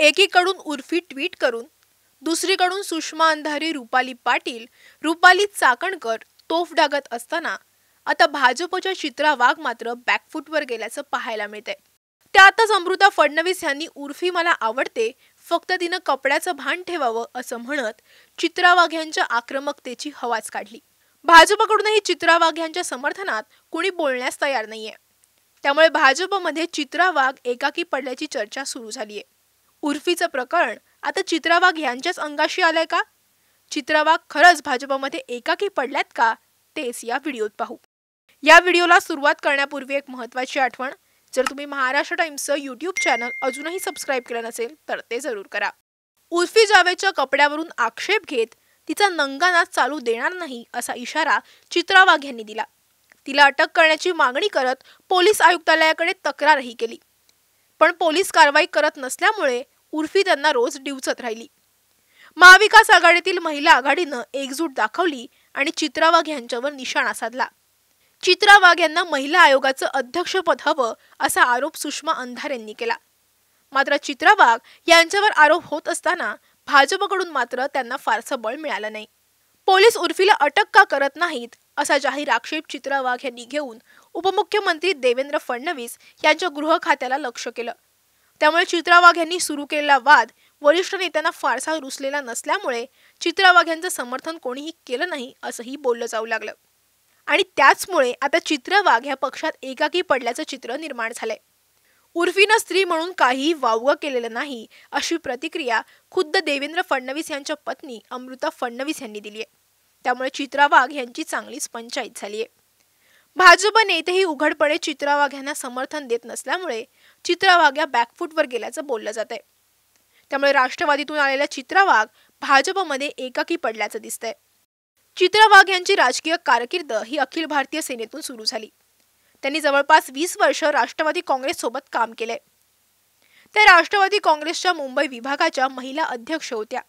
एकीकडून Urfi tweet करून दुसरीकडून सुषमा अंधारी रुपाली पाटील रुपाली चाकणकर तोफ डागत असताना आता भाजपच्या चित्रा वाघ मात्र बॅकफूटवर गेल्याचं पाहायला मिळतंय त्यातच अमृता फडणवीस यांनी उर्फी मला आवडते फक्त तिनं कपड्याचं भान ठेवावं असं म्हणत चित्रा वाघ यांच्या आक्रमकतेची हवाच काढली भाजपकडूनही चित्रा वाघ यांच्या समर्थनात कुणी बोलण्यास तयार नाहीये त्यामुळे भाजपमध्ये चित्रा वाघ एकाकी पडल्याची चर्चा सुरू झालीय उर्फीचं प्रकरण आता चित्रावाघ यांच्याच अंगाशी आलंय का चित्रावाघ खरंच भाजपमध्ये एकाकी पडल्यात का तेच या व्हिडिओत पाहू या व्हिडिओला सुरुवात करण्यापूर्वी एक महत्त्वाची आठवण जर तुम्ही महाराष्ट्र टाइम्सचं यूट्यूब चॅनल अजूनही सबस्क्राईब केलं नसेल तर ते जरूर करा उर्फी जावेदच्या कपड्यावरून आक्षेप घेत तिचा नंगा नाच चालू देणार नाही असा इशारा चित्रावाघ यांनी दिला तिला अटक करण्याची मागणी करत पोलीस आयुक्तालयाकडे तक्रारही केली पण पोलीस कारवाई करत नसल्यामुळे उर्फी त्यांना रोज डिवचत राहिली महाविकास आघाडीतील महिला आघाडीनं एकजूट दाखवली आणि चित्रा वाघ यांच्यावर निशाणा साधला चित्रा वाघ यांना महिला आयोगाचं अध्यक्षपद हवं असा आरोप सुषमा अंधार यांनी केला मात्र चित्रा वाघ यांच्यावर आरोप होत असताना भाजपकडून मात्र त्यांना फारसं बळ मिळालं नाही पोलीस उर्फीला अटक का करत नाहीत असा जाहीर आक्षेप चित्रा वाघ यांनी घेऊन उपमुख्यमंत्री देवेंद्र फडणवीस यांच्या गृह खात्याला लक्ष केलं त्यामुळे चित्रा वाघ यांनी सुरू केलेला वाद वरिष्ठ नेत्यांना फारसा रुसलेला नसल्यामुळे चित्रा वाघ यांचं समर्थन कोणीही केलं नाही असंही बोललं जाऊ लागलं आणि त्याचमुळे आता चित्रा वाघ ह्या पक्षात एकाकी पडल्याचं चित्र निर्माण झालंय उर्फीनं स्त्री म्हणून काहीही वावग केलेलं नाही अशी प्रतिक्रिया खुद्द देवेंद्र फडणवीस यांच्या पत्नी अमृता फडणवीस यांनी दिली आहे त्यामुळे चित्रा वाघ यांची चांगलीच पंचायत झाली आहे भाजप नेतेही उघडपणे चित्रावाघ्यांना समर्थन देत नसल्यामुळे चित्रावाघ्या बॅकफुटवर बॅकफूटवर गेल्याचं बोललं जात आहे त्यामुळे राष्ट्रवादीतून आलेला चित्रावाघ भाजपमध्ये एकाकी पडल्याचं दिसतंय चित्रावाघ यांची राजकीय कारकीर्द ही अखिल भारतीय सेनेतून सुरू झाली त्यांनी जवळपास वीस वर्ष राष्ट्रवादी काँग्रेससोबत काम केले त्या राष्ट्रवादी काँग्रेसच्या मुंबई विभागाच्या महिला अध्यक्ष होत्या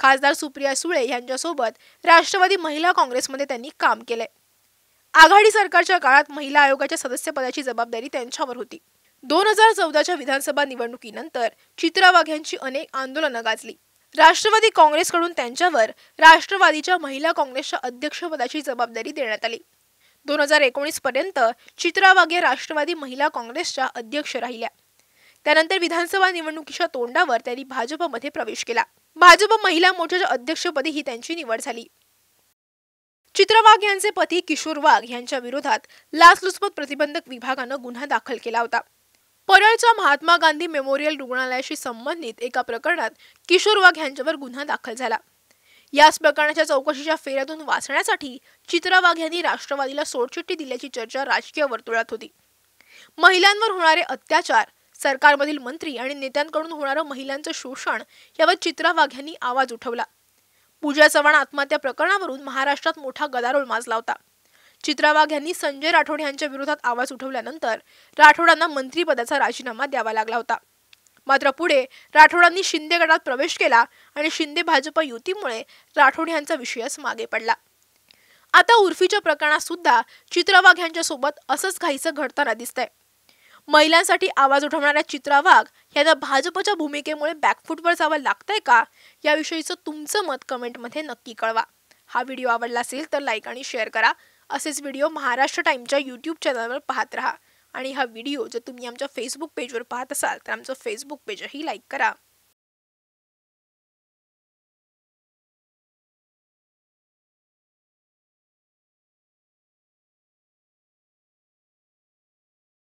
खासदार सुप्रिया सुळे यांच्यासोबत राष्ट्रवादी महिला काँग्रेसमध्ये त्यांनी काम केलंय आघाडी सरकारच्या काळात महिला आयोगाच्या सदस्यपदाची जबाबदारी त्यांच्यावर होती दोन हजार चौदाच्या विधानसभा निवडणुकीनंतर चित्रा वाघ यांची अनेक आंदोलनं गाजली राष्ट्रवादी काँग्रेसकडून त्यांच्यावर राष्ट्रवादीच्या महिला काँग्रेसच्या अध्यक्षपदाची जबाबदारी देण्यात आली दोन हजार एकोणीस पर्यंत चित्रा वाघे राष्ट्रवादी महिला काँग्रेसच्या अध्यक्ष राहिल्या त्यानंतर विधानसभा निवडणुकीच्या तोंडावर त्यांनी भाजपमध्ये प्रवेश केला भाजप महिला मोर्चाच्या अध्यक्षपदी ही त्यांची निवड झाली चित्रवाघ यांचे पती किशोर वाघ यांच्या विरोधात लाचलुचपत प्रतिबंधक विभागानं गुन्हा दाखल केला होता परळच्या महात्मा गांधी मेमोरियल रुग्णालयाशी संबंधित एका प्रकरणात किशोर वाघ यांच्यावर गुन्हा दाखल झाला याच प्रकरणाच्या चौकशीच्या फेऱ्यातून वाचण्यासाठी चित्रा वाघ यांनी राष्ट्रवादीला सोडचिट्टी दिल्याची चर्चा राजकीय वर्तुळात होती महिलांवर होणारे अत्याचार सरकारमधील मंत्री आणि नेत्यांकडून होणारं महिलांचं शोषण यावर चित्रा वाघ यांनी आवाज उठवला पूजा चव्हाण आत्महत्या प्रकरणावरून महाराष्ट्रात मोठा गदारोळ माजला होता चित्रा यांनी संजय राठोड यांच्या विरोधात आवाज उठवल्यानंतर राठोडांना मंत्रीपदाचा राजीनामा द्यावा लागला होता मात्र पुढे राठोडांनी शिंदे गटात प्रवेश केला आणि शिंदे भाजप युतीमुळे राठोड यांचा विषयच मागे पडला आता उर्फीच्या प्रकरणात सुद्धा चित्रा वाघ यांच्यासोबत असंच काहीसं घडताना दिसतंय महिलांसाठी आवाज उठवणाऱ्या चित्रा वाघ यांना भाजपच्या भूमिकेमुळे बॅकफूटवर जावं लागतंय का याविषयीचं तुमचं मत कमेंटमध्ये नक्की कळवा हा व्हिडिओ आवडला असेल तर लाईक आणि शेअर करा असेच व्हिडिओ महाराष्ट्र टाईमच्या यूट्यूब चॅनलवर पाहत राहा आणि हा व्हिडिओ जर तुम्ही आमच्या फेसबुक पेजवर पाहत असाल तर आमचं फेसबुक पेजही लाईक करा